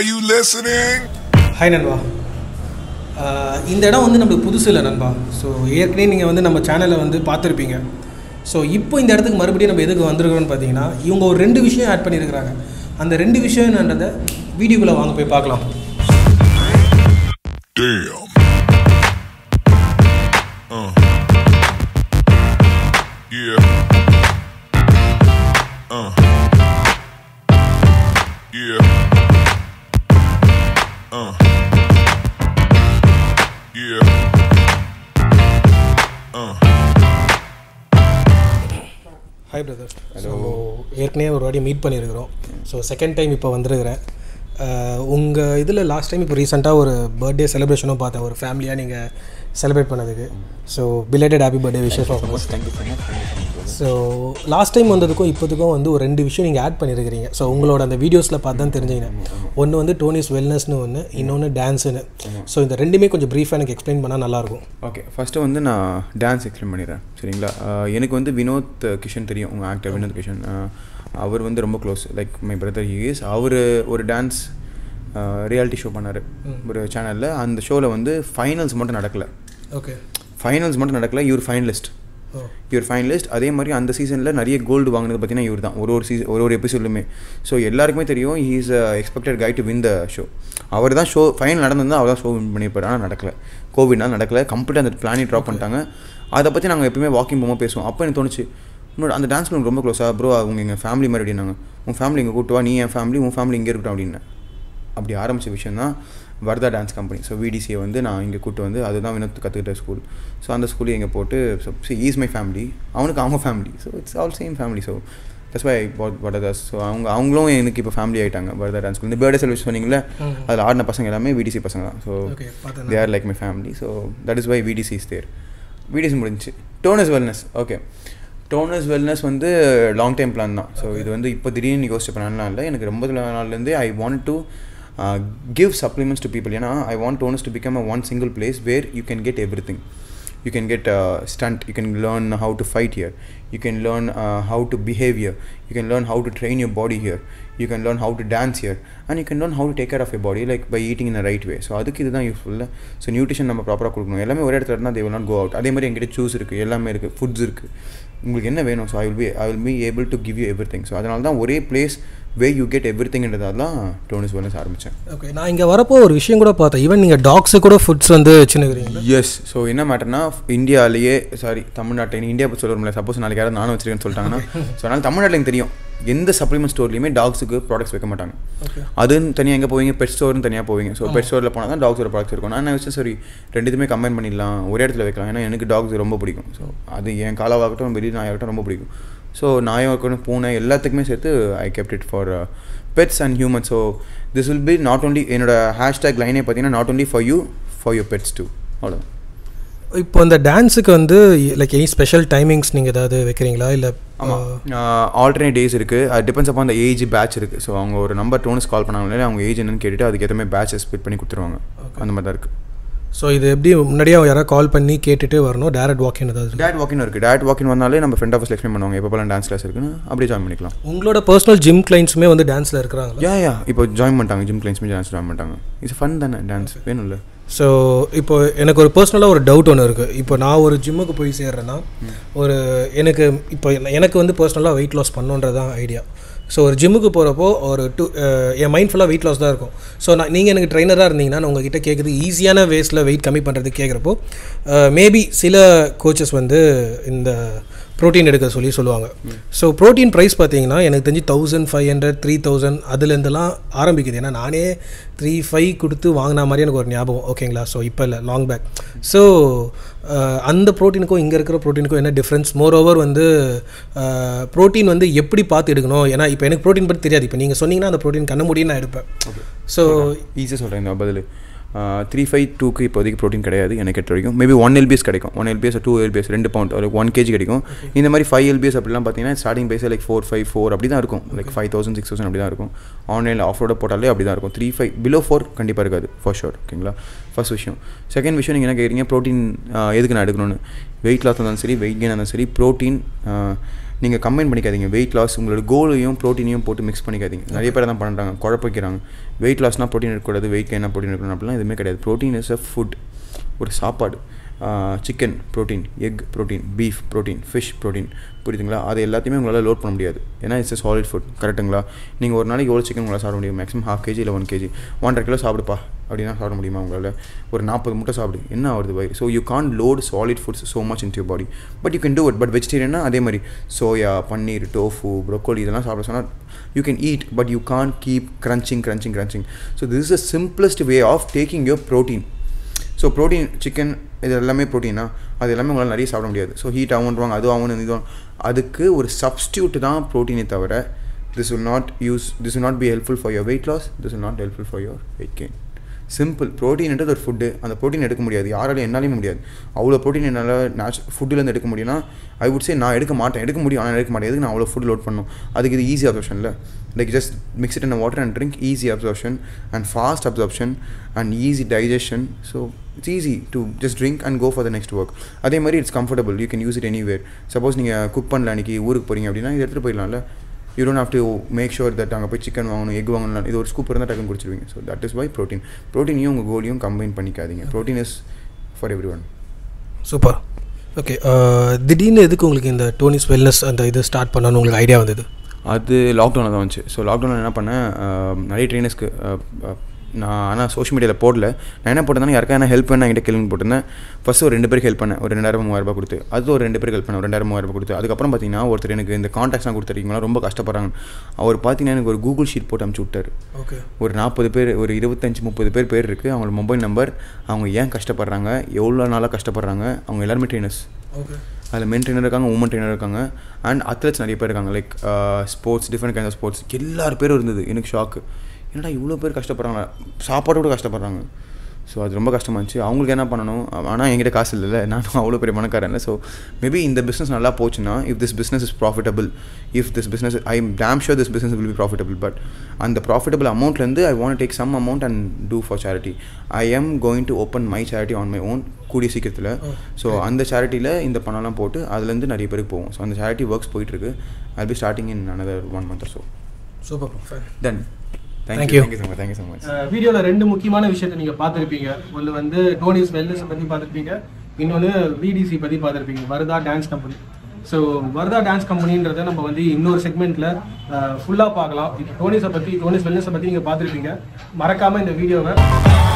Are you listening? Hi நண்பா இந்த இடம் வந்து நம்மளுக்கு புதுசு இல்லை நண்பா ஸோ ஏற்கனவே நீங்கள் வந்து நம்ம சேனலை வந்து பார்த்துருப்பீங்க ஸோ இப்போ இந்த இடத்துக்கு மறுபடியும் நம்ம எதுக்கு வந்திருக்கிறோம்னு பார்த்தீங்கன்னா இவங்க ஒரு ரெண்டு விஷயம் ஆட் பண்ணியிருக்கிறாங்க அந்த ரெண்டு விஷயம் என்னன்றதை வீடியோக்குள்ளே வாங்க போய் பார்க்கலாம் Damn. Uh. Yeah. Hi brother so ஏற்கனவே ஒரு வாட்டி மீட் பண்ணியிருக்கிறோம் ஸோ செகண்ட் டைம் இப்போ வந்துருக்குறேன் உங்கள் இதில் லாஸ்ட் டைம் இப்போ ரீசெண்டாக ஒரு பர்த்டே செலிப்ரேஷனும் பார்த்தேன் ஒரு ஃபேமிலியாக நீங்கள் செலிப்ரேட் பண்ணதுக்கு ஸோ பிலேட்டட் ஹாப்பி பர்த்டே விஷயம் தேங்க்யூ ஸோ லாஸ்ட் டைம் வந்ததுக்கும் இப்போதுக்கும் வந்து ஒரு ரெண்டு விஷயம் நீங்கள் ஆட் பண்ணியிருக்கிறீங்க ஸோ உங்களோட அந்த வீடியோஸில் பார்த்து தான் தெரிஞ்சுக்கினேன் ஒன்று வந்து டோனிஸ் வெல்னஸ்னு ஒன்று இன்னொன்று டான்ஸுன்னு ஸோ இந்த ரெண்டுமே கொஞ்சம் ப்ரீஃபாக எனக்கு எக்ஸ்பிளைன் பண்ணால் நல்லாயிருக்கும் ஓகே ஃபஸ்ட்டு வந்து நான் டான்ஸ் எக்ஸ்பிளைன் பண்ணிடுறேன் சரிங்களா எனக்கு வந்து வினோத் கிஷன் தெரியும் உங்கள் ஆக்டர் வினோத் கிஷன் அவர் வந்து ரொம்ப close like my brother is அவர் ஒரு டான்ஸ் ரியாலிட்டி ஷோ பண்ணார் ஒரு சேனலில் அந்த ஷோவில் வந்து ஃபைனல்ஸ் மட்டும் நடக்கலை ஓகே ஃபைனல்ஸ் மட்டும் நடக்கலை இவர் ஃபைனலிஸ்ட் இவர் ஃபைனலிஸ்ட் அதே மாதிரி அந்த சீசனில் நிறைய கோல்டு வாங்கினது பார்த்தீங்கன்னா இவர் தான் ஒரு ஒரு சீசன் ஒரு ஒரு எபிசோட்லுமே ஸோ எல்லாருக்குமே தெரியும் he is expected guy to win the show அவர் தான் ஷோ ஃபைனல் நடந்திருந்தால் அவர் தான் ஷோ வின் பண்ணியிருப்பார் ஆனால் நடக்கலை கோவிட்னால் நடக்கலை கம்ப்ளீட்டாக அந்த பிளானே ட்ராப் பண்ணிட்டாங்க அதை பற்றி நாங்கள் எப்பயுமே வாக்கிங் போகும்போது பேசுவோம் அப்போ எனக்கு தோணுச்சு இன்னொரு அந்த டான்ஸ் எனக்கு ரொம்ப க்ளோஸாக ப்ரோ அவங்க எங்கள் ஃபேமிலி மாதிரி அப்படின்னாங்க உன் ஃபேமிலி இங்கே கூட்டுவா நீ என் ஃபேமிலி உன் ஃபேமிலி இங்கே இருக்கட்டும் அப்படின்னு அப்படி ஆரம்பித்த விஷயம் தான் வர்தா டான்ஸ் கம்பெனி ஸோ விடிசியை வந்து நான் இங்கே கூட்டு வந்து அதுதான் வினோத் கற்றுக்கிட்ட ஸ்கூல் ஸோ அந்த ஸ்கூலையும் எங்கே போட்டு ஸோ ஈஸ் மை ஃபேமிலி அவனுக்கு அவங்க family so it's all same family so thus by Varadhas so அவங்க அவங்களும் எனக்கு இப்போ ஃபேமிலி ஆகிட்டாங்க வரதா டான்ஸ் ஸ்கூல் இந்த பேர்டே செலவு சொன்னீங்களே அதில் ஆடின பசங்க எல்லாமே விடிசி பசங்க தான் so they are like my family so that is why VDC is there videos முடிஞ்சு Tonus wellness okay Tonus wellness வந்து லாங் டைம் பிளான் தான் ஸோ இது வந்து இப்போ திடீர்னு யோசிச்சு பண்ணலாம் இல்லை எனக்கு ரொம்ப நாள்லேருந்தே I want to give supplements to people ஏன்னா I want Tonus to become a one single place where you can get everything you can get uh, stunt you can learn how to fight here you can learn uh, how to behave here you can learn how to train your body here you can learn how to dance here and you can learn how to take care of your body like by eating in the right way so அதுக்கு இதுதான் useful so nutrition நம்ம ப்ராப்பராக கொடுக்கணும் எல்லாமே ஒரே இடத்துல இருந்தால் they will not go out அதே மாதிரி எங்கிட்ட சூஸ் இருக்குது எல்லாமே இருக்குது ஃபுட்ஸ் இருக்குது உங்களுக்கு என்ன வேணும் so I will be I will be able to give you everything so அதனால தான் ஒரே பிளேஸ் வே யூ கெட் எவ்ரி திங்ன்றதால தான் டோனிஸ் ஒன்ஸ் ஆரம்பித்தேன் ஓகே நான் இங்கே வரப்போ ஒரு விஷயம் கூட பார்த்தேன் ஈவன் நீங்கள் டாக்ஸு கூட ஃபுட்ஸ் வந்து வச்சுருக்கிறீங்க எஸ் ஸோ என்ன மேட்டர்னா இந்தியாவிலேயே சாரி தமிழ்நாட்டில் இந்தியா பற்றி சொல்ல சப்போஸ் நாளைக்கு யாராவது நானும் வச்சிருக்கேன்னு சொல்லிட்டாங்கன்னா ஸோ அதனால் தமிழ்நாட்டில் தெரியும் எந்த சப்ளிமெண்ட் ஸ்டோர்லையுமே டாக்ஸுக்கு ப்ராடக்ட்ஸ் வைக்க மாட்டாங்க அதுன்னு தனியாக எங்கே போவீங்க பெட் ஸ்டோர்னு தனியாக போவீங்க ஸோ பெட் ஸ்டோரில் போனால் தான் டாக்ஸோட ப்ராடக்ட்ஸ் இருக்கும் நான் வச்சு சரி ரெண்டுத்துமே கம்பைன் பண்ணிடலாம் ஒரே இடத்துல வைக்கலாம் ஏன்னா எனக்கு டாக்ஸ் ரொம்ப பிடிக்கும் ஸோ அது என் காலாவாகட்டும் வெளியே நாயாகட்டும் ரொம்ப பிடிக்கும் ஸோ நாயும் இருக்கணும் பூனை எல்லாத்துக்குமே சேர்த்து I kept it for pets and human so this will be not only என்னோட ஹேஷ்டேக் லைனே பார்த்தீங்கன்னா not only for you for your pets too அவ்வளோ இப்போ அந்த டான்ஸுக்கு வந்து லைக் எனி ஸ்பெஷல் டைமிங்ஸ் நீங்கள் ஏதாவது வைக்கிறீங்களா இல்லை ஆமாம் uh, ஆல்டர்னேட் டேஸ் இருக்குது அது டிபெண்ட்ஸ் அப்போ அந்த ஏஜ் பேட்ச் இருக்குது ஸோ அவங்க ஒரு நம்பர் டோனஸ் கால் பண்ணாங்களே அவங்க ஏஜ் என்னன்னு கேட்டுட்டு அதுக்கேற்ற மாதிரி பேட்ச் ஸ்பிட் பண்ணி கொடுத்துருவாங்க அந்த மாதிரி தான் இருக்குது ஸோ இது எப்படி முன்னாடியே யாராவது கால் பண்ணி கேட்டுட்டு வரணும் டேரக்ட் வாக்கின் ஏதாவது டேரக்ட் வாக்கின் இருக்குது டேரக்ட் வாக்கின் வந்தாலே நம்ம ஃப்ரெண்ட் ஆஃப் எக்ஸ்பிளைன் பண்ணுவாங்க எப்போ டான்ஸ் கிளாஸ் இருக்குன்னு அப்படியே ஜாயின் பண்ணிக்கலாம் உங்களோட பர்சனல் ஜிம் கிளைண்ட்ஸுமே வந்து டான்ஸில் இருக்கிறாங்க யா யா இப்போ ஜாயின் பண்ணிட்டாங்க ஜிம் கிளைண்ட்ஸுமே டான்ஸ் ஜாயின் பண்ணிட்டாங்க இது ஃபன் தானே டான்ஸ் வேணும்ல ஸோ இப்போ எனக்கு ஒரு பர்சனலாக ஒரு டவுட் ஒன்று இருக்குது இப்போ நான் ஒரு ஜிம்முக்கு போய் சேர்றேன்னா ஒரு எனக்கு இப்போ எனக்கு வந்து பர்சனலாக வெயிட் லாஸ் பண்ணுன்றதான் ஐடியா ஸோ ஒரு ஜிம்முக்கு போகிறப்போ ஒரு டூ uh, என் மைண்ட் ஃபுல்லாக வெயிட் லாஸ் தான் இருக்கும் ஸோ நான் நீங்கள் எனக்கு ட்ரைனராக இருந்தீங்கன்னா நான் உங்ககிட்ட கேட்குது ஈஸியான வேஸில் வெயிட் கம்மி பண்ணுறது கேட்குறப்போ மேபி uh, சில கோச்சஸ் வந்து இந்த ப்ரோட்டீன் எடுக்க சொல்லி சொல்லுவாங்க ஸோ ப்ரோட்டீன் ப்ரைஸ் பார்த்தீங்கன்னா எனக்கு தெரிஞ்சு thousand five hundred three thousand அதுலேருந்துலாம் ஆரம்பிக்குது ஏன்னா நானே த்ரீ ஃபைவ் கொடுத்து வாங்கின மாதிரி எனக்கு ஒரு ஞாபகம் ஓகேங்களா ஸோ இப்போ இல்லை லாங் பேக் ஸோ அந்த ப்ரோட்டீனுக்கும் இங்கே இருக்கிற ப்ரோட்டீனுக்கும் என்ன டிஃப்ரென்ஸ் மோர் ஓவர் வந்து ப்ரோட்டீன் வந்து எப்படி பார்த்து எடுக்கணும் ஏன்னா இப்போ எனக்கு ப்ரோட்டீன் பற்றி தெரியாது இப்போ நீங்கள் சொன்னீங்கன்னா அந்த ப்ரோட்டீன் கண்ண முடியும் நான் எடுப்பேன் ஸோ ஈஸியாக சொல்கிறேன் பதில் த்ரீ ஃபைவ் டூக்கு இப்போதைக்கு ப்ரோட்டீன் கிடையாது எனக்கு கெட்ட வரைக்கும் மேபி ஒன் எல்பிஎஸ் கிடைக்கும் ஒன் எல்பிஎஸ் டூ எல்பிஎஸ் ரெண்டு பவுண்ட் ஒரு ஒன் கேஜி கிடைக்கும் இந்த மாதிரி ஃபைவ் எல்பிஎஸ் அப்படிலாம் பார்த்தீங்கன்னா ஸ்டார்டிங் ப்ரைஸே லைக் ஃபோர் ஃபைவ் ஃபோர் அப்படி தான் இருக்கும் like five thousand six thousand அப்படி தான் இருக்கும் ஆன்லைனில் ஆஃப் ரோட போட்டாலே அப்படி தான் இருக்கும் த்ரீ ஃபைவ் பிலோ ஃபோர் கண்டிப்பாக இருக்காது ஃபர்ஸ்ட் ஷோர் ஓகேங்களா ஃபஸ்ட் விஷயம் செகண்ட் விஷயம் நீங்கள் என்ன கேட்குறீங்க ப்ரோட்டீன் எதுக்கு நான் எடுக்கணும்னு வெயிட் லாஸ் இருந்தாலும் சரி வெயிட் கெயின் இருந்தாலும் சரி ப்ரோட்டீன் நீங்கள் கம்பைன் பண்ணிக்காதீங்க வெயிட் லாஸ் உங்களோட கோலையும் ப்ரோட்டீனையும் போட்டு மிக்ஸ் பண்ணிக்காதீங்க நிறைய பேர் தான் பண்ணுறாங்க குழப்பிக்கிறாங்க வெயிட் லாஸ்னால் ப்ரோட்டீன் இருக்கக்கூடாது வெயிட் கெயினாக ப்ரோட்டீன் இருக்கணும் அப்படிலாம் எதுவுமே கிடையாது ப்ரோட்டீன் இஸ் அ ஃபுட் ஒரு சாப்பாடு chicken protein egg protein beef protein fish protein புரியுதுங்களா அது எல்லாத்தையுமே உங்களால் லோட் பண்ண முடியாது ஏன்னா இட்ஸ் சாலிட் ஃபுட் கரெக்டுங்களா நீங்கள் ஒரு நாளைக்கு எவ்வளோ சிக்கன் உங்களால் சாப்பிட முடியும் மேக்ஸிமம் ஹாஃப் கேஜி இல்லை ஒன் கேஜி ஒன்றரை கிலோ சாப்பிடுப்பா அப்படின்னா சாப்பிட முடியுமா உங்களால் ஒரு நாற்பது முட்டை சாப்பிடு என்ன ஆகுது by so you can't load solid foods so much into body but you can do it but வெஜிடேரியனா அதே மாதிரி சோயா பன்னீர் டோஃபு ப்ரோக்கோலி இதெல்லாம் சாப்பிட சொன்னால் you can eat but you can't keep crunching crunching crunching so this is the simplest way of taking your protein so protein chicken இது எல்லாமே ப்ரோட்டீனா அது எல்லாமே உங்களால் நிறைய சாப்பிட முடியாது ஸோ ஹீட் ஆகுன்றாங்க அது ஆகும்னு இதுவும் அதுக்கு ஒரு சப்ஸ்டியூட் தான் ப்ரோட்டீனை தவிர this will not use this will not be helpful for your weight loss this will not helpful for your weight gain simple ப்ரோட்டீன்ன்றது ஒரு ஃபுட்டு அந்த ப்ரோட்டீன் எடுக்க முடியாது யாராலையும் என்னாலையும் முடியாது அவ்வளோ ப்ரோட்டீன் என்னால் நேச்சு ஃபுட்டுலேருந்து எடுக்க முடியும்னா ஐ வுட் சே நான் எடுக்க மாட்டேன் எடுக்க முடியும் ஆனால் எடுக்க மாட்டேன் எதுக்கு நான் அவ்வளோ ஃபுட் லோட் பண்ணும் அதுக்கு இது ஈஸி இல்லை like just mix it in water and drink easy absorption and fast absorption and easy digestion so it's easy to just drink and go for the next work அதே மாதிரி it's comfortable you can use it anywhere suppose நீங்கள் cook பண்ணல அன்றைக்கி ஊருக்கு போகிறீங்க அப்படின்னா இது எடுத்துகிட்டு போயிடலாம்ல you don't have to make sure that அங்கே போய் சிக்கன் வாங்கணும் எக் வாங்கணும் இது ஒரு ஸ்கூப் இருந்தால் டக்குன்னு குடிச்சிருவீங்க so that is by protein ப்ரோட்டீனையும் உங்கள் கோலியும் கம்பைன் பண்ணிக்காதீங்க protein is for everyone super okay திடீர்னு எதுக்கு உங்களுக்கு இந்த டோனிஸ் வெல்னஸ் அந்த இது ஸ்டார்ட் பண்ணணும்னு உங்களுக்கு ஐடியா வந்தது அது லாக்டவுனில் தான் வந்துச்சு ஸோ லாக்டவுனில் என்ன பண்ணேன் uh, நிறைய ட்ரெயினர்ஸ்க்கு நான் ஆனால் சோஷியல் மீடியாவில் போடல நான் என்ன போட்டேன்னா யாருக்கா என்ன ஹெல்ப் பண்ண என்கிட்ட கேள்வி போட்டிருந்தேன் ஃபஸ்ட்டு ஒரு ரெண்டு பேருக்கு ஹெல்ப் பண்ணேன் ஒரு ரெண்டாயிரம் மூவாயிரம் கொடுத்து அது ஒரு ரெண்டு பேருக்கு ஹெல்ப் பண்ணேன் ஒரு ரெண்டாயிரம் மூவாயிரம் கொடுத்து அதுக்கப்புறம் பார்த்தீங்கன்னா ஒருத்தர் எனக்கு இந்த காண்டாக்ட்ஸ்லாம் கொடுத்துருக்கீங்களா ரொம்ப கஷ்டப்படுறாங்க அவர் பார்த்தீங்கன்னா எனக்கு ஒரு கூகுள் ஷீட் போட்டு அமுச்சு விட்டார் ஓகே ஒரு நாற்பது பேர் ஒரு இருபத்தஞ்சி முப்பது பேர் பேர் இருக்குது அவங்களோட மொபைல் நம்பர் அவங்க ஏன் கஷ்டப்படுறாங்க எவ்வளோ நாளாக கஷ்டப்படுறாங்க அவங்க எல்லாருமே ட்ரெயினர்ஸ் ஓகே அதில் மென் ட்ரெயினர் இருக்காங்க உமன் ட்ரெயினர் இருக்காங்க அண்ட் அத்லெட்ஸ் நிறைய பேர் இருக்காங்க like sports different kind of sports எல்லாரும் பேரும் இருந்தது எனக்கு ஷாக்கு என்னடா இவ்வளோ பேர் கஷ்டப்படுறாங்க சாப்பாடு கூட கஷ்டப்படுறாங்க ஸோ அது ரொம்ப கஷ்டமாக இருந்துச்சு அவங்களுக்கு என்ன பண்ணணும் ஆனால் என்கிட்ட காசு இல்லைல்ல நானும் அவ்வளோ பெரிய பணக்காரன் இல்லை ஸோ மேபி இந்த பிஸ்னஸ் நல்லா போச்சுன்னா if this business is profitable if this business I damn sure this business will be profitable but அந்த ப்ராஃபிட்டபிள் அமௌண்ட்லேருந்து I want take some amount and do for charity I am going to open my charity on my own கூடிய சீக்கிரத்தில் so oh, அந்த சேரிட்டியில் இந்த பணம்லாம் போட்டு அதுலேருந்து நிறைய பேருக்கு போவோம் ஸோ அந்த சேரிட்டி ஒர்க்ஸ் போயிட்டுருக்கு அது be starting in another one month so super then thank you thank you so much வீடியோவில் ரெண்டு முக்கியமான விஷயத்தை நீங்கள் பார்த்துருப்பீங்க ஒன்று வந்து டோனிஸ் வெல்னஸ் பற்றி பார்த்துருப்பீங்க இன்னொன்று விடிசி பற்றி பார்த்துருப்பீங்க Varadha dance company so Varadha dance கம்பெனின்றதை நம்ம வந்து இன்னொரு செக்மெண்ட்டில் ஃபுல்லாக பார்க்கலாம் டோனிஸை பற்றி டோனிஸ் வெல்னஸை பற்றி நீங்கள் பார்த்துருப்பீங்க மறக்காம இந்த வீடியோவை